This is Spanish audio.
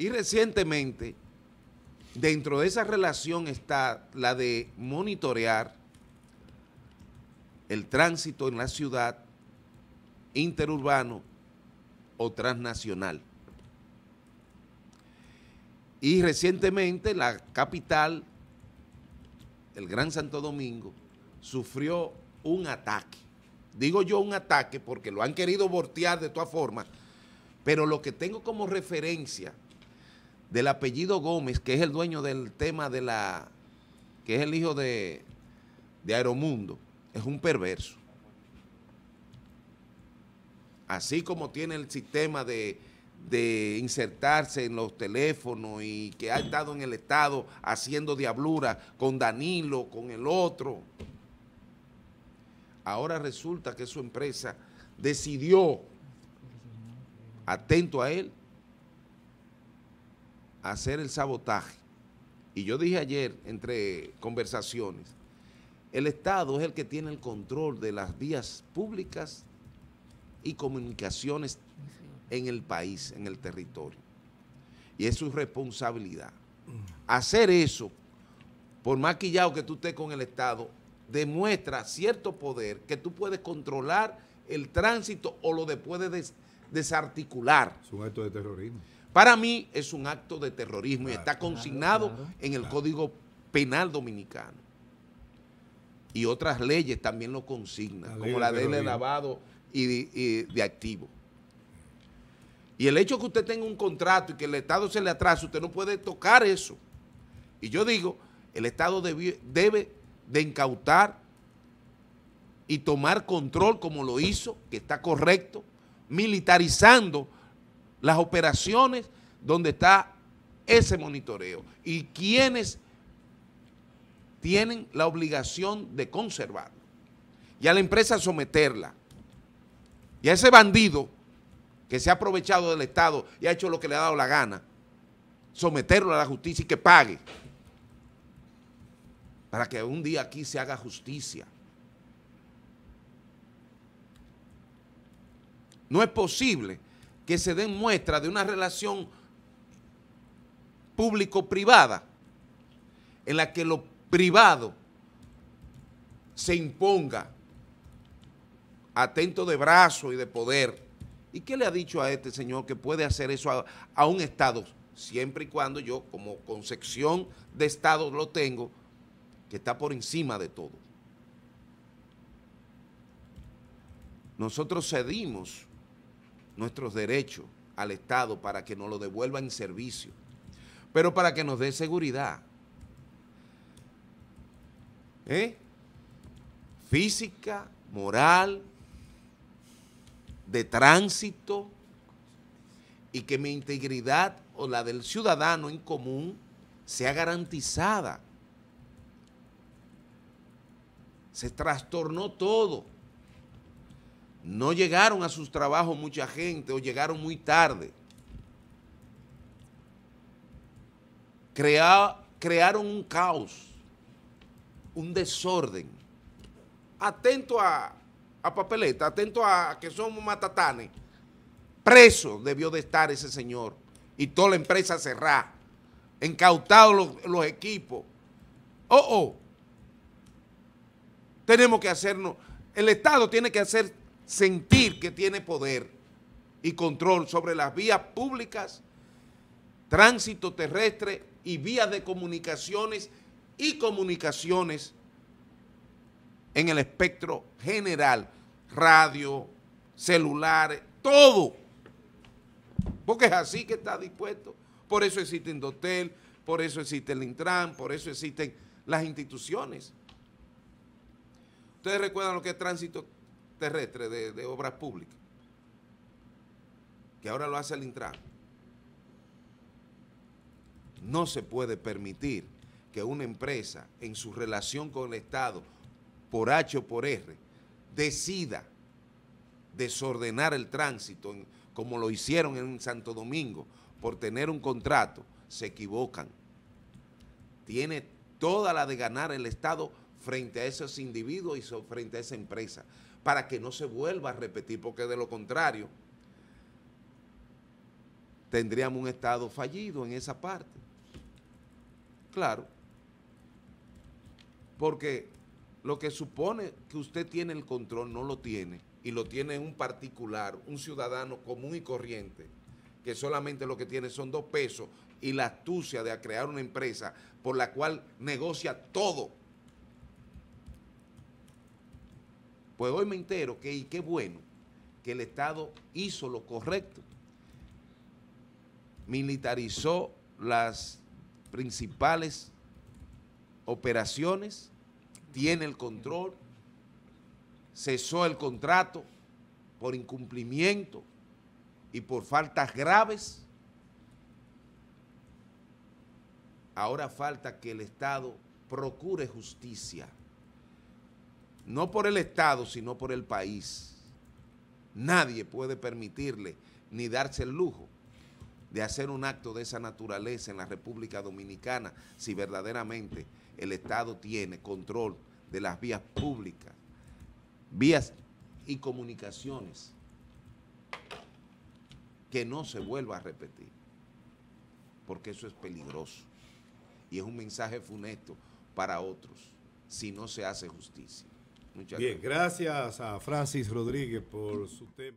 Y recientemente, dentro de esa relación está la de monitorear el tránsito en la ciudad interurbano o transnacional. Y recientemente la capital, el Gran Santo Domingo, sufrió un ataque. Digo yo un ataque porque lo han querido voltear de todas formas, pero lo que tengo como referencia del apellido Gómez, que es el dueño del tema de la, que es el hijo de, Aeromundo, es un perverso. Así como tiene el sistema de, de insertarse en los teléfonos y que ha estado en el Estado haciendo diablura con Danilo, con el otro. Ahora resulta que su empresa decidió, atento a él, hacer el sabotaje, y yo dije ayer entre conversaciones, el Estado es el que tiene el control de las vías públicas y comunicaciones en el país, en el territorio. Y es su responsabilidad. Hacer eso, por maquillado que tú estés con el Estado, demuestra cierto poder que tú puedes controlar el tránsito o lo de, puedes desarticular. Es un acto de terrorismo. Para mí es un acto de terrorismo y ah, está consignado en el Código Penal Dominicano. Y otras leyes también lo consignan, como la de lavado y de, activo. Y el hecho que usted tenga un contrato y que el Estado se le atrase, usted no puede tocar eso. Y yo digo, el Estado debe, debe de incautar y tomar control como lo hizo, que está correcto, militarizando las operaciones donde está ese monitoreo y quienes tienen la obligación de conservarlo y a la empresa someterla y a ese bandido que se ha aprovechado del Estado y ha hecho lo que le ha dado la gana, someterlo a la justicia y que pague para que un día aquí se haga justicia. No es posible que se den muestra de una relación público-privada en la que lo privado se imponga atento de brazo y de poder. ¿Y qué le ha dicho a este señor que puede hacer eso a, un Estado? Siempre y cuando yo, como concepción de Estado, lo tengo, que está por encima de todo. Nosotros cedimos nuestros derechos al Estado para que nos lo devuelva en servicio, pero para que nos dé seguridad. ¿eh? Física, moral, de tránsito, y que mi integridad o la del ciudadano en común sea garantizada. Se trastornó todo. No llegaron a sus trabajos mucha gente o llegaron muy tarde. crearon un caos, un desorden. Atento a, papeleta, atento a que somos matatanes. Preso debió de estar ese señor y toda la empresa cerrada, Encautados los, los, equipos. Oh, oh. Tenemos que hacernos, el Estado tiene que hacer sentir que tiene poder y control sobre las vías públicas, tránsito terrestre y vías de comunicaciones y comunicaciones en el espectro general, radio, celulares, todo. Porque es así que está dispuesto. Por eso existen Indotel, por eso existe el Intran, por eso existen las instituciones. Ustedes recuerdan lo que es tránsito terrestre de, obras públicas, que ahora lo hace el Intran. No se puede permitir que una empresa en su relación con el Estado, por H o por R, decida desordenar el tránsito, como lo hicieron en Santo Domingo, por tener un contrato, se equivocan. Tiene toda la de ganar el Estado frente a esos individuos y frente a esa empresa, para que no se vuelva a repetir, porque de lo contrario tendríamos un Estado fallido en esa parte. Claro, porque lo que supone que usted tiene el control no lo tiene, y lo tiene un particular, un ciudadano común y corriente, que solamente lo que tiene son dos pesos y la astucia de crear una empresa por la cual negocia todo Pues hoy me entero que, y qué bueno, que el Estado hizo lo correcto. Militarizó las principales operaciones, tiene el control, cesó el contrato por incumplimiento y por faltas graves. Ahora falta que el Estado procure justicia no por el Estado, sino por el país. Nadie puede permitirle ni darse el lujo de hacer un acto de esa naturaleza en la República Dominicana si verdaderamente el Estado tiene control de las vías públicas, vías y comunicaciones que no se vuelva a repetir, porque eso es peligroso y es un mensaje funesto para otros si no se hace justicia. Bien, gracias a Francis Rodríguez por su tema.